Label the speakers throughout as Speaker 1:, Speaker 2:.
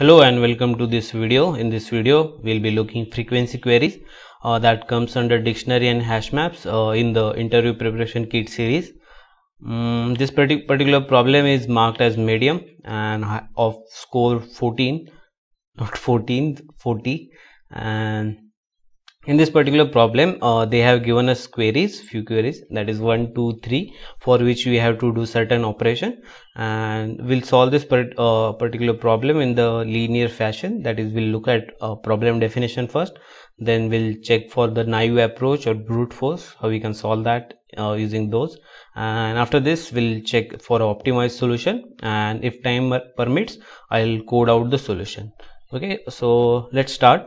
Speaker 1: hello and welcome to this video in this video we'll be looking frequency queries uh, that comes under dictionary and hash maps uh, in the interview preparation kit series um, this particular problem is marked as medium and of score 14 not 14 40 and in this particular problem uh, they have given us queries few queries that is 1 2 3 for which we have to do certain operation and we'll solve this part, uh, particular problem in the linear fashion that is we'll look at uh, problem definition first then we'll check for the naive approach or brute force how we can solve that uh, using those and after this we'll check for optimized solution and if time permits i'll code out the solution okay so let's start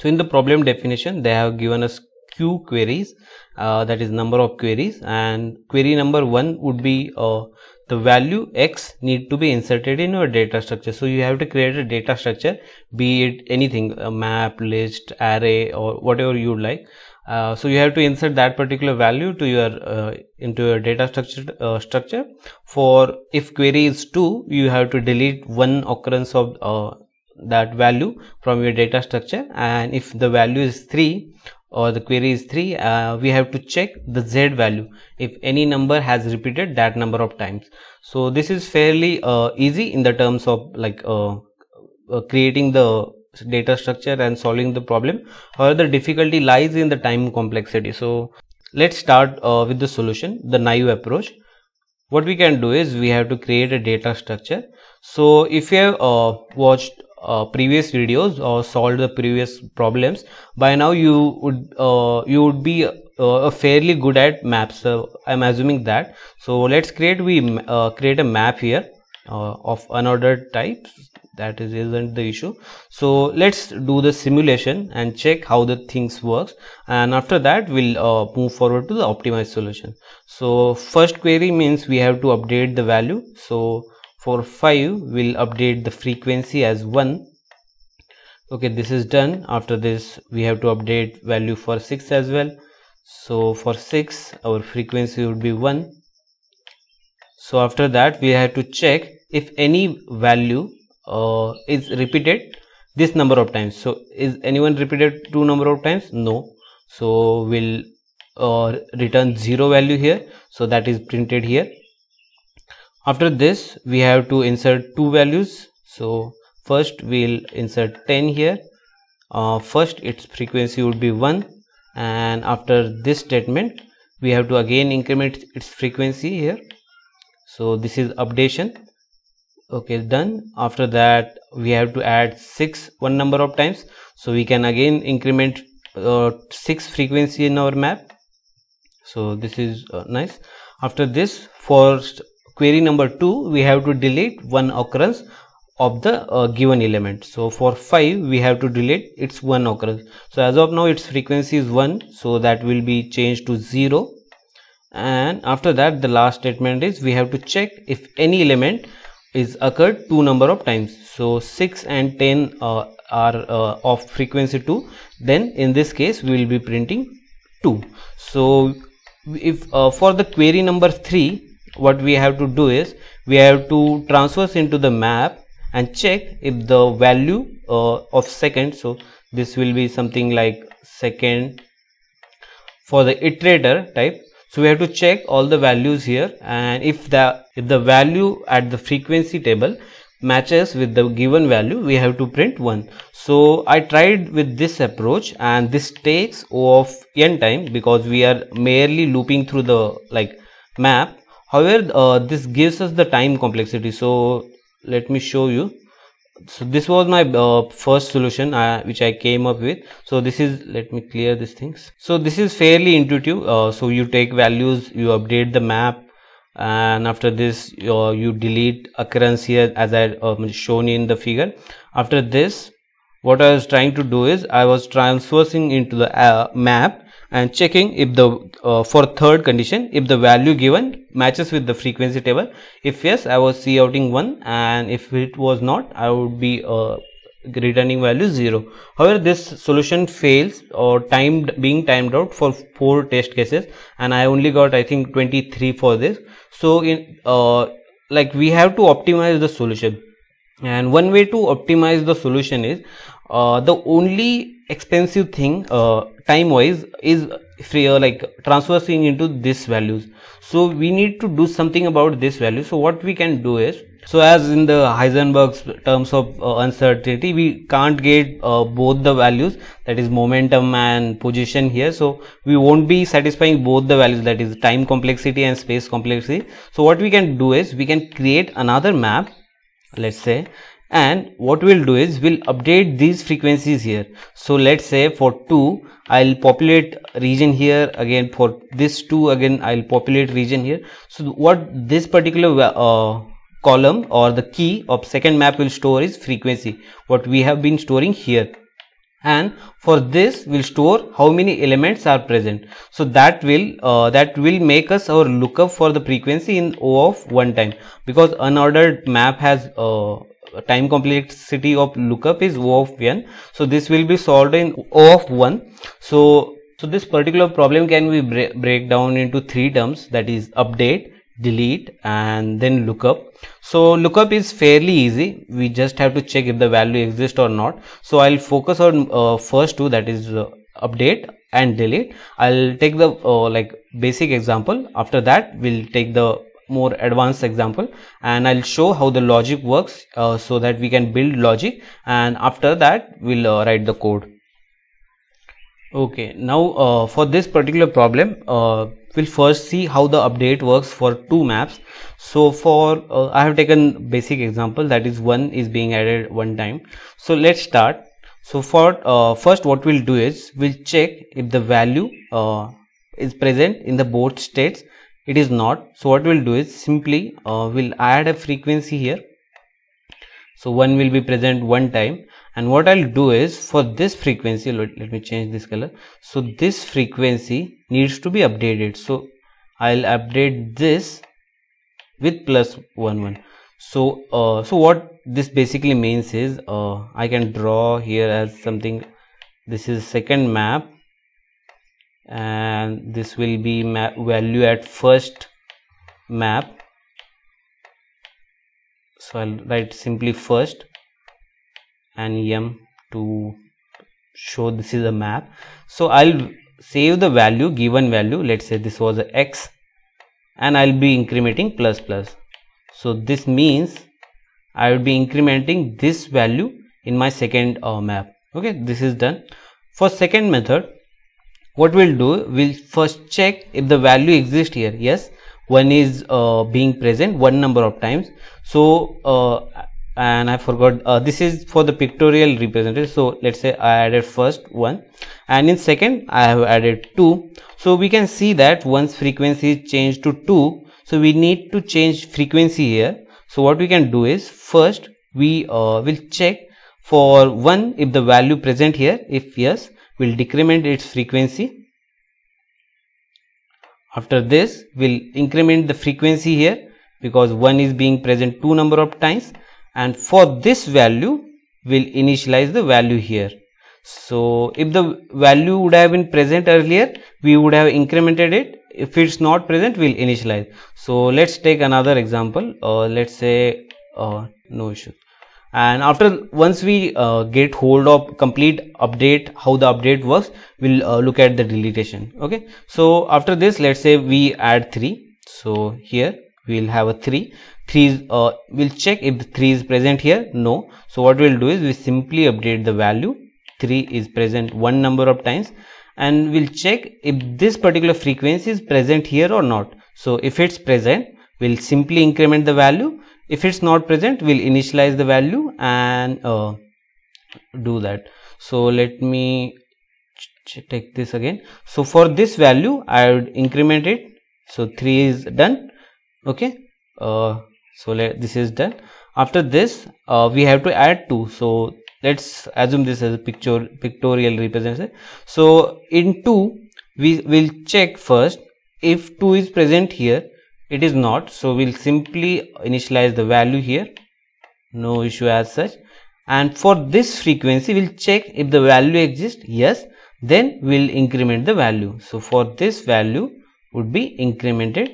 Speaker 1: so in the problem definition, they have given us Q queries, uh, that is number of queries and query number one would be uh, the value X need to be inserted in your data structure. So you have to create a data structure, be it anything, a map, list, array or whatever you like. Uh, so you have to insert that particular value to your uh, into your data structure uh, structure for if query is 2 you have to delete one occurrence of uh, that value from your data structure and if the value is 3 or the query is 3 uh, we have to check the z value if any number has repeated that number of times so this is fairly uh, easy in the terms of like uh, uh creating the data structure and solving the problem however the difficulty lies in the time complexity so let's start uh, with the solution the naive approach what we can do is we have to create a data structure so if you have uh, watched uh, previous videos or solved the previous problems by now you would uh, you would be uh, fairly good at maps i'm assuming that so let's create we uh, create a map here uh, of unordered types that is isn't the issue so let's do the simulation and check how the things works and after that we'll uh, move forward to the optimized solution so first query means we have to update the value so for 5 we'll update the frequency as 1 okay this is done after this we have to update value for 6 as well so for 6 our frequency would be 1 so after that we have to check if any value uh, is repeated this number of times so is anyone repeated two number of times no so we'll uh, return zero value here so that is printed here after this we have to insert two values so first we'll insert 10 here uh, first its frequency would be 1 and after this statement we have to again increment its frequency here so this is updation okay done after that we have to add 6 one number of times so we can again increment uh, 6 frequency in our map so this is uh, nice after this first query number 2 we have to delete one occurrence of the uh, given element so for 5 we have to delete its one occurrence so as of now its frequency is 1 so that will be changed to 0 and after that the last statement is we have to check if any element is occurred two number of times so 6 and 10 uh, are uh, of frequency 2 then in this case we will be printing 2 so if uh, for the query number 3 what we have to do is we have to transverse into the map and check if the value uh, of second so this will be something like second for the iterator type so we have to check all the values here and if the if the value at the frequency table matches with the given value we have to print 1 so i tried with this approach and this takes O of n time because we are merely looping through the like map however uh, this gives us the time complexity so let me show you so this was my uh, first solution uh, which I came up with so this is let me clear these things so this is fairly intuitive uh, so you take values you update the map and after this you delete occurrence here as I um, shown in the figure after this what I was trying to do is I was transversing into the uh, map and checking if the uh, for third condition if the value given matches with the frequency table if yes i was counting 1 and if it was not i would be uh, returning value 0 however this solution fails or timed being timed out for four test cases and i only got i think 23 for this so in uh, like we have to optimize the solution and one way to optimize the solution is uh, the only expensive thing uh, time wise is free, uh, like transversing into this values so we need to do something about this value so what we can do is so as in the heisenberg's terms of uh, uncertainty we can't get uh, both the values that is momentum and position here so we won't be satisfying both the values that is time complexity and space complexity so what we can do is we can create another map let's say and what we'll do is we'll update these frequencies here so let's say for 2 I'll populate region here again for this 2 again I'll populate region here so what this particular uh, column or the key of second map will store is frequency what we have been storing here and for this we'll store how many elements are present so that will uh, that will make us our lookup for the frequency in o of one time because unordered map has uh, time complexity of lookup is O of n. So this will be solved in O of 1. So, so this particular problem can be bre break down into three terms that is update, delete and then lookup. So lookup is fairly easy. We just have to check if the value exists or not. So I'll focus on uh, first two that is uh, update and delete. I'll take the uh, like basic example. After that, we'll take the more advanced example and I'll show how the logic works uh, so that we can build logic and after that we'll uh, write the code. Okay, now uh, for this particular problem, uh, we'll first see how the update works for two maps. So for uh, I have taken basic example that is one is being added one time. So let's start. So for uh, first what we'll do is we'll check if the value is present in the both states it is not so what we'll do is simply uh, we'll add a frequency here so one will be present one time and what I'll do is for this frequency let, let me change this color so this frequency needs to be updated so I'll update this with plus one one so uh, so what this basically means is uh, I can draw here as something this is second map and this will be value at first map so I'll write simply first and m to show this is a map so I'll save the value given value let's say this was a x and I'll be incrementing plus plus so this means I will be incrementing this value in my second uh, map okay this is done for second method what we'll do we'll first check if the value exists here yes one is uh, being present one number of times so uh, and I forgot uh, this is for the pictorial representation so let's say I added first one and in second I have added two so we can see that once frequency is changed to two so we need to change frequency here so what we can do is first we uh, will check for one if the value present here if yes will decrement its frequency after this we'll increment the frequency here because 1 is being present 2 number of times and for this value we'll initialize the value here so if the value would have been present earlier we would have incremented it if it's not present we'll initialize so let's take another example uh, let's say uh, no issue and after once we uh, get hold of complete update how the update works we'll uh, look at the deletion okay so after this let's say we add 3 so here we'll have a 3 3 is, uh, we'll check if 3 is present here no so what we'll do is we simply update the value 3 is present one number of times and we'll check if this particular frequency is present here or not so if it's present we'll simply increment the value if it's not present we'll initialize the value and uh, do that so let me take this again so for this value i would increment it so 3 is done okay uh, so let, this is done after this uh, we have to add 2 so let's assume this as a picture pictorial representation so in 2 we will check first if 2 is present here it is not so we'll simply initialize the value here no issue as such and for this frequency we'll check if the value exists yes then we'll increment the value so for this value would be incremented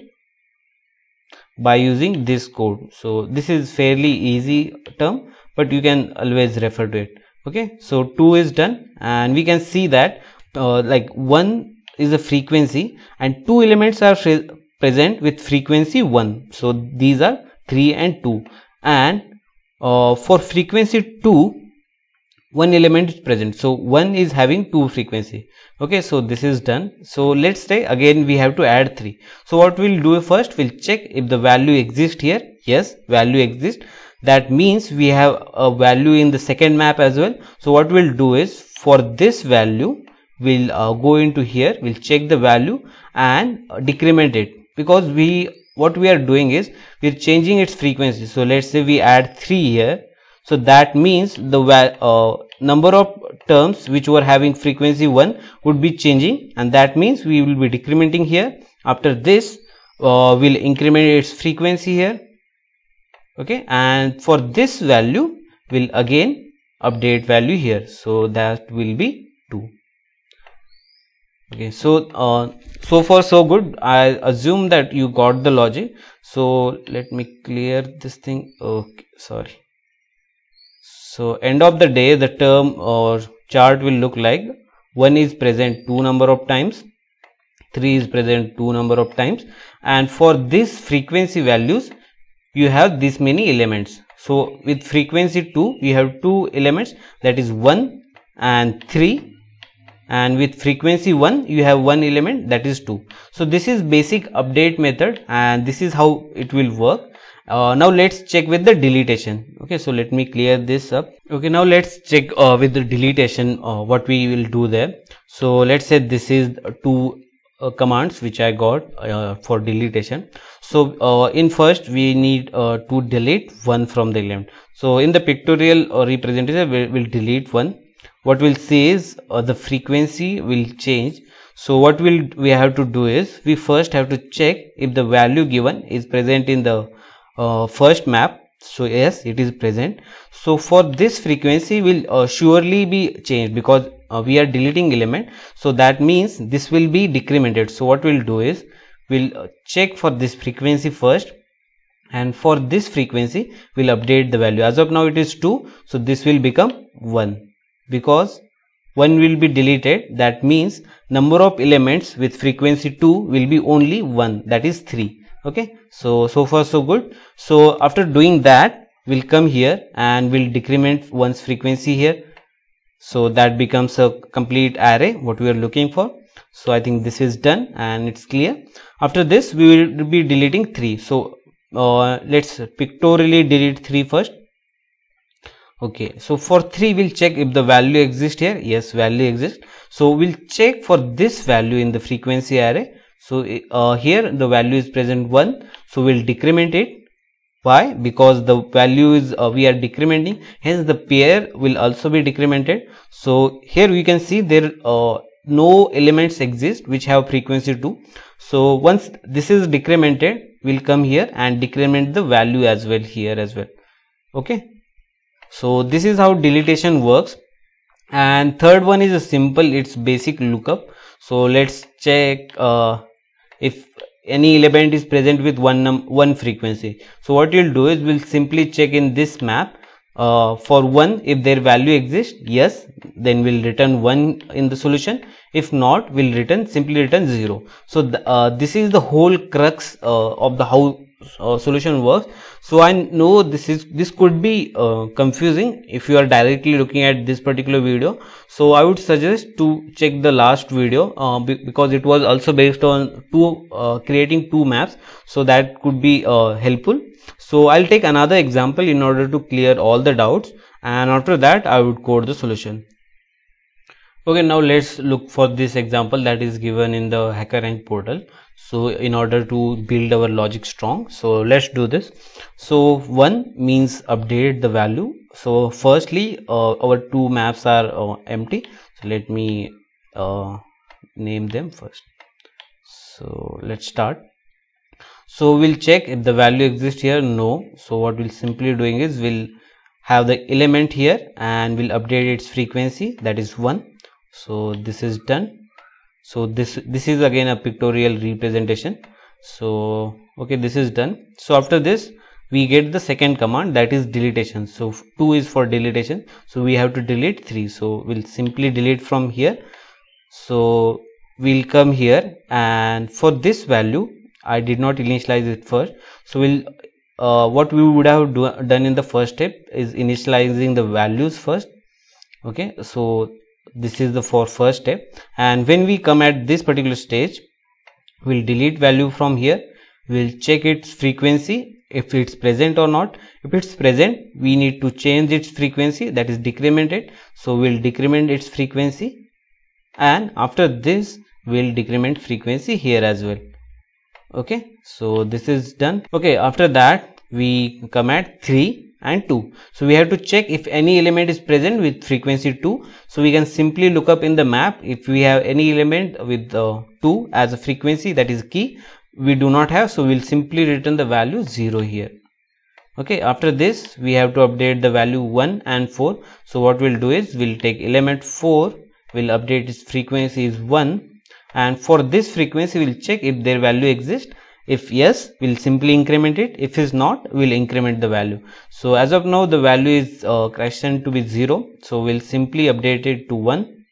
Speaker 1: by using this code so this is fairly easy term but you can always refer to it okay so 2 is done and we can see that uh, like 1 is a frequency and two elements are present with frequency 1 so these are 3 and 2 and uh, for frequency 2 one element is present so one is having two frequency okay so this is done so let's say again we have to add three so what we'll do first we'll check if the value exists here yes value exists that means we have a value in the second map as well so what we'll do is for this value we'll uh, go into here we'll check the value and uh, decrement it because we what we are doing is we are changing its frequency so let's say we add 3 here so that means the uh, number of terms which were having frequency 1 would be changing and that means we will be decrementing here after this uh, we'll increment its frequency here okay and for this value we'll again update value here so that will be okay so uh, so far so good i assume that you got the logic so let me clear this thing okay sorry so end of the day the term or chart will look like one is present two number of times three is present two number of times and for this frequency values you have this many elements so with frequency 2 we have two elements that is 1 and 3 and with frequency 1 you have one element that is 2. So, this is basic update method and this is how it will work. Uh, now let's check with the deletion okay so let me clear this up okay now let's check uh, with the deletion uh, what we will do there so let's say this is two uh, commands which i got uh, for deletion so uh, in first we need to delete one from the element so in the pictorial representation we'll delete one what we'll see is uh, the frequency will change so what we'll we have to do is we first have to check if the value given is present in the uh, first map so yes it is present so for this frequency will uh, surely be changed because uh, we are deleting element so that means this will be decremented so what we'll do is we'll uh, check for this frequency first and for this frequency we'll update the value as of now it is 2 so this will become 1 because 1 will be deleted that means number of elements with frequency 2 will be only 1 that is 3 okay so so far so good so after doing that we'll come here and we'll decrement one's frequency here so that becomes a complete array what we are looking for so i think this is done and it's clear after this we will be deleting 3 so uh, let's pictorially delete 3 first okay so for 3 we'll check if the value exists here yes value exists so we'll check for this value in the frequency array so eh, uh, here the value is present 1 so we'll decrement it why because the value is uh, we are decrementing hence the pair will also be decremented so here we can see there uh, no elements exist which have frequency 2 so once this is decremented we'll come here and decrement the value as well here as well okay so this is how deletion works and third one is a simple it's basic lookup so let's check uh, if any element is present with one one frequency so what you'll do is we'll simply check in this map uh, for one if their value exists yes then we'll return one in the solution if not we'll return simply return zero so the, uh, this is the whole crux uh, of the how uh, solution works so i know this is this could be uh, confusing if you are directly looking at this particular video so i would suggest to check the last video uh, be because it was also based on two uh, creating two maps so that could be uh, helpful so i'll take another example in order to clear all the doubts and after that i would code the solution okay now let's look for this example that is given in the hacker rank portal so in order to build our logic strong so let's do this so one means update the value so firstly uh, our two maps are uh, empty so let me uh, name them first so let's start so we'll check if the value exists here no so what we'll simply doing is we'll have the element here and we'll update its frequency that is one so this is done so this this is again a pictorial representation so okay this is done so after this we get the second command that is deletion. so 2 is for deletion. so we have to delete 3 so we'll simply delete from here so we'll come here and for this value i did not initialize it first so we'll uh, what we would have do, done in the first step is initializing the values first okay so this is the for first step and when we come at this particular stage we'll delete value from here we'll check its frequency if it's present or not if it's present we need to change its frequency that is decrement it so we'll decrement its frequency and after this we'll decrement frequency here as well okay so this is done okay after that we come at 3 and 2. So, we have to check if any element is present with frequency 2. So, we can simply look up in the map if we have any element with uh, 2 as a frequency that is key we do not have. So, we will simply return the value 0 here. Okay, after this we have to update the value 1 and 4. So, what we will do is we will take element 4 we will update its frequency is 1 and for this frequency we will check if their value exists if yes we'll simply increment it if is not we'll increment the value so as of now the value is uh, to be 0 so we'll simply update it to 1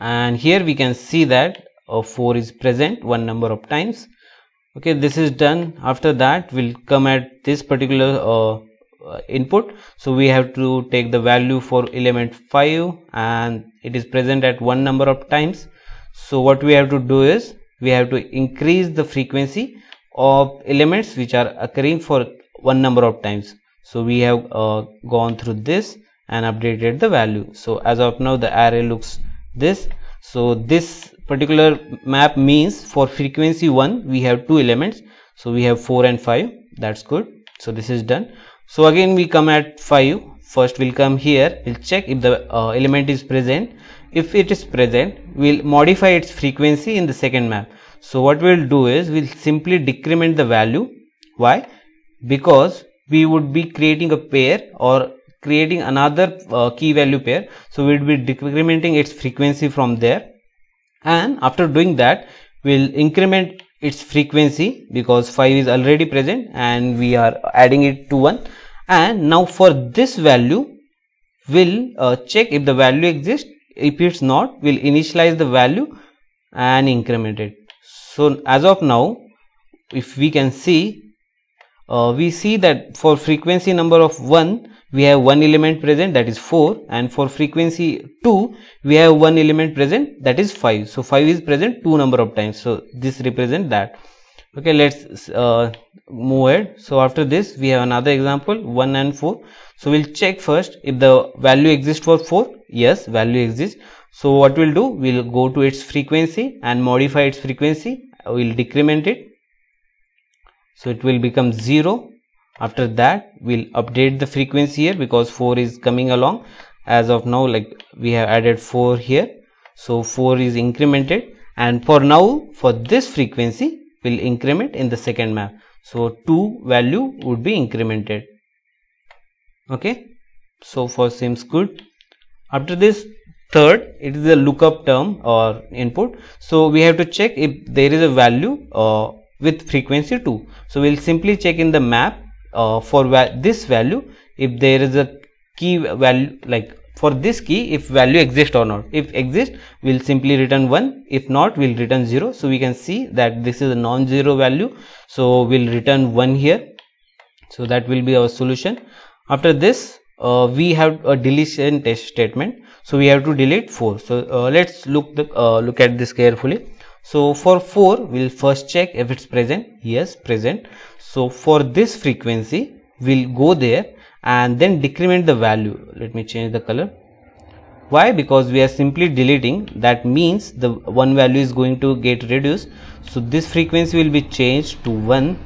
Speaker 1: and here we can see that a uh, 4 is present one number of times okay this is done after that we'll come at this particular uh, uh, input so we have to take the value for element 5 and it is present at one number of times so what we have to do is we have to increase the frequency of elements which are occurring for one number of times. So, we have uh, gone through this and updated the value. So, as of now the array looks this. So, this particular map means for frequency 1 we have two elements. So, we have 4 and 5 that's good. So, this is done. So, again we come at 5 first we'll come here we'll check if the uh, element is present if it is present we will modify its frequency in the second map. So, what we will do is we will simply decrement the value why because we would be creating a pair or creating another uh, key value pair. So, we will be decrementing its frequency from there and after doing that we will increment its frequency because 5 is already present and we are adding it to 1 and now for this value we will uh, check if the value exists if it's not we'll initialize the value and increment it so as of now if we can see uh, we see that for frequency number of 1 we have one element present that is 4 and for frequency 2 we have one element present that is 5 so 5 is present two number of times so this represent that okay let's uh, move ahead so after this we have another example 1 and 4 so, we will check first if the value exists for 4. Yes, value exists. So, what we will do? We will go to its frequency and modify its frequency. We will decrement it. So, it will become 0. After that, we will update the frequency here because 4 is coming along. As of now, like we have added 4 here. So, 4 is incremented and for now, for this frequency, we will increment in the second map. So, 2 value would be incremented okay so for seems good after this third it is a lookup term or input so we have to check if there is a value uh, with frequency 2 so we'll simply check in the map uh, for va this value if there is a key value like for this key if value exists or not if exist we'll simply return 1 if not we'll return 0 so we can see that this is a non-zero value so we'll return 1 here so that will be our solution after this uh, we have a deletion test statement so we have to delete 4 so uh, let's look the uh, look at this carefully so for 4 we'll first check if it's present yes present so for this frequency we'll go there and then decrement the value let me change the color why because we are simply deleting that means the one value is going to get reduced so this frequency will be changed to 1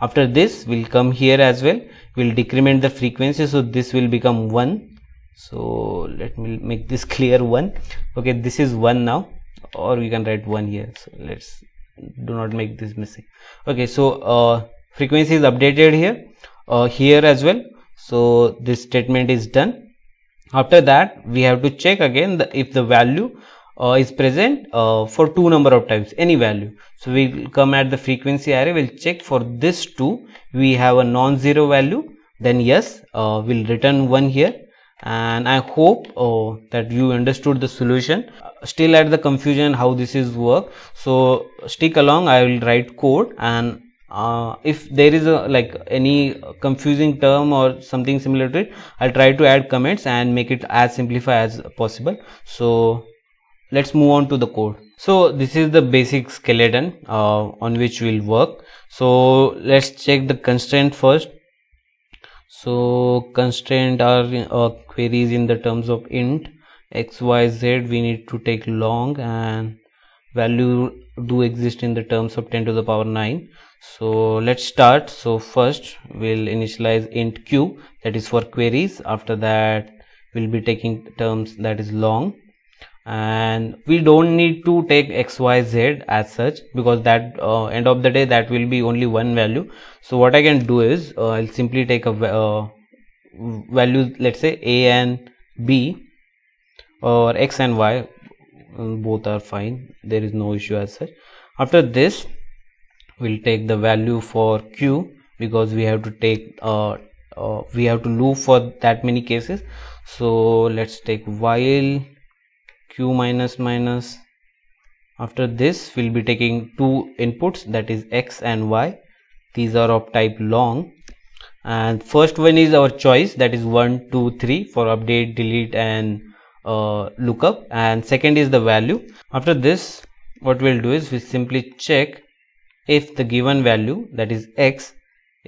Speaker 1: after this we'll come here as well will decrement the frequency so this will become 1 so let me make this clear 1 okay this is 1 now or we can write 1 here so let's do not make this missing okay so uh, frequency is updated here uh, here as well so this statement is done after that we have to check again the, if the value uh, is present uh, for two number of times any value so we will come at the frequency array we'll check for this two we have a non-zero value then yes uh, we'll return one here and i hope uh, that you understood the solution still at the confusion how this is work so stick along i will write code and uh, if there is a like any confusing term or something similar to it i'll try to add comments and make it as simplify as possible so let's move on to the code so this is the basic skeleton uh, on which we'll work so let's check the constraint first so constraint are uh, queries in the terms of int x y z we need to take long and value do exist in the terms of 10 to the power 9 so let's start so first we'll initialize int q that is for queries after that we'll be taking terms that is long and we don't need to take xyz as such because that uh, end of the day that will be only one value so what i can do is uh, i'll simply take a uh, value let's say a and b or x and y mm, both are fine there is no issue as such after this we'll take the value for q because we have to take uh, uh we have to loop for that many cases so let's take while q minus minus after this we'll be taking two inputs that is x and y these are of type long and first one is our choice that is 1 2 3 for update delete and uh, lookup and second is the value after this what we'll do is we simply check if the given value that is x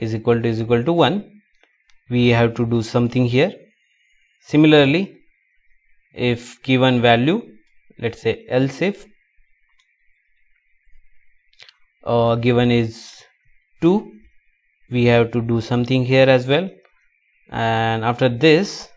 Speaker 1: is equal to is equal to 1 we have to do something here similarly if given value let's say else if uh, given is 2 we have to do something here as well and after this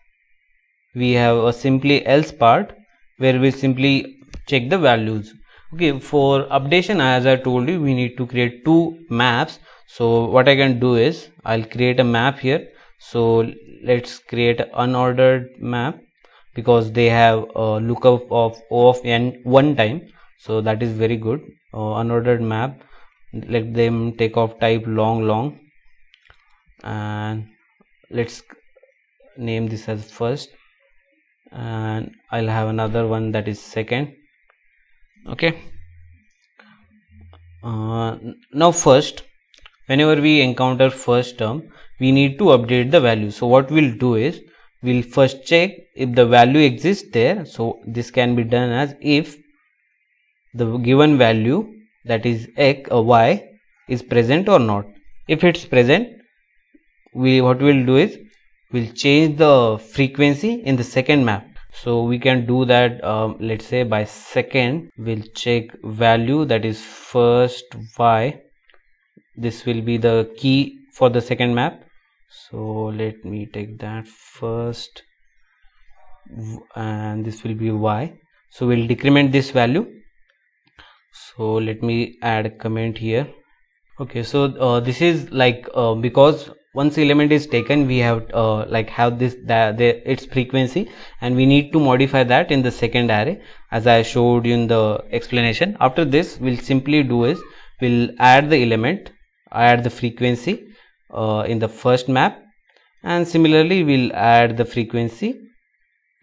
Speaker 1: we have a simply else part where we simply check the values okay for updation as i told you we need to create two maps so what i can do is i'll create a map here so let's create an unordered map because they have a lookup of O of n one time so that is very good uh, unordered map let them take off type long long and let's name this as first and I'll have another one that is second okay uh, now first whenever we encounter first term we need to update the value so what we'll do is we'll first check if the value exists there so this can be done as if the given value that is x or y is present or not if it's present we what we'll do is we'll change the frequency in the second map so we can do that um, let's say by second we'll check value that is first y this will be the key for the second map so let me take that first and this will be y so we'll decrement this value so let me add a comment here okay so uh, this is like uh, because once element is taken we have uh, like have this that the, its frequency and we need to modify that in the second array as i showed you in the explanation after this we'll simply do is we'll add the element add the frequency uh, in the first map and similarly we'll add the frequency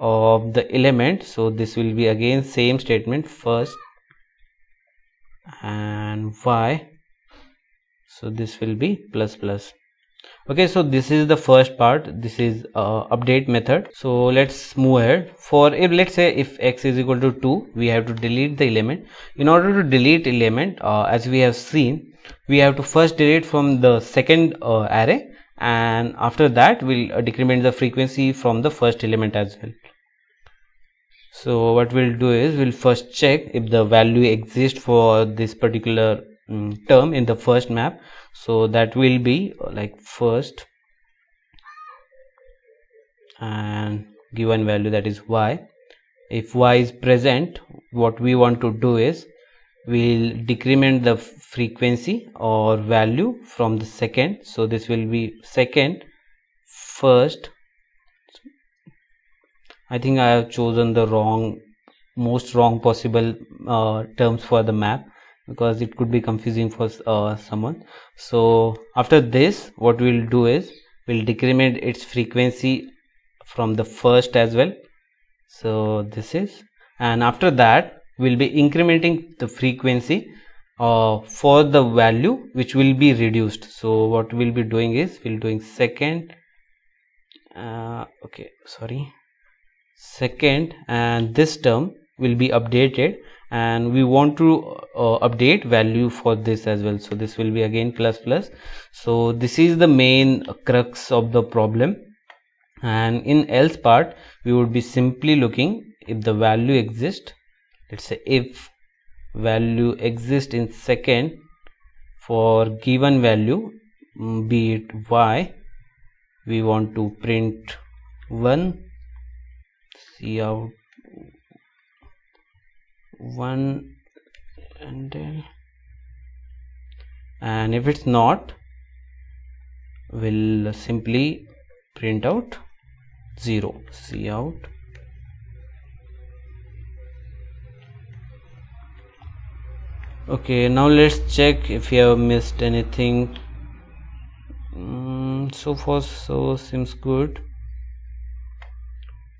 Speaker 1: of the element so this will be again same statement first and y so this will be plus plus okay so this is the first part this is uh, update method so let's move ahead for if let's say if x is equal to 2 we have to delete the element in order to delete element uh, as we have seen we have to first delete from the second uh, array and after that we'll uh, decrement the frequency from the first element as well so what we'll do is we'll first check if the value exists for this particular um, term in the first map so that will be uh, like first and given value that is y if y is present what we want to do is will decrement the frequency or value from the second. So, this will be second, first. I think I have chosen the wrong most wrong possible uh, terms for the map because it could be confusing for uh, someone. So, after this what we will do is we will decrement its frequency from the first as well. So, this is and after that will be incrementing the frequency uh, for the value which will be reduced. So, what we'll be doing is we'll doing second, uh, okay, sorry, second, and this term will be updated, and we want to uh, update value for this as well. So, this will be again plus plus. So, this is the main crux of the problem, and in else part, we would be simply looking if the value exists let's say if value exists in second for given value mm, be it y we want to print 1 see out 1 and then and if it's not we'll simply print out 0 see out okay now let's check if you have missed anything mm, so far so seems good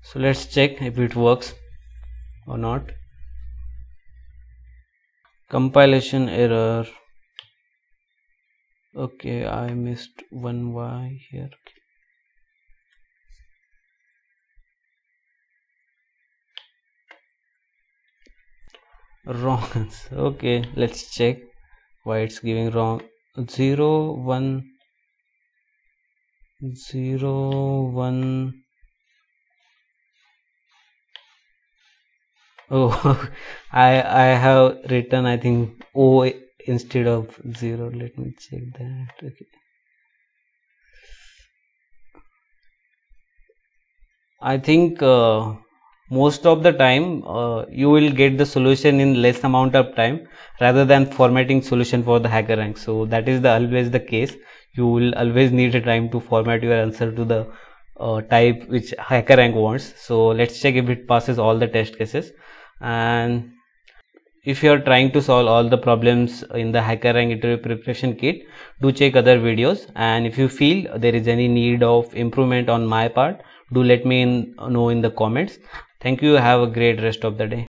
Speaker 1: so let's check if it works or not compilation error okay i missed one y here okay. wrong answer. okay let's check why it's giving wrong 0 1 0 1 oh i i have written i think o instead of 0 let me check that okay i think uh, most of the time uh, you will get the solution in less amount of time rather than formatting solution for the hacker rank so that is the always the case you will always need a time to format your answer to the uh, type which hacker rank wants so let's check if it passes all the test cases and if you are trying to solve all the problems in the hacker rank interview preparation kit do check other videos and if you feel there is any need of improvement on my part do let me in, know in the comments Thank you. Have a great rest of the day.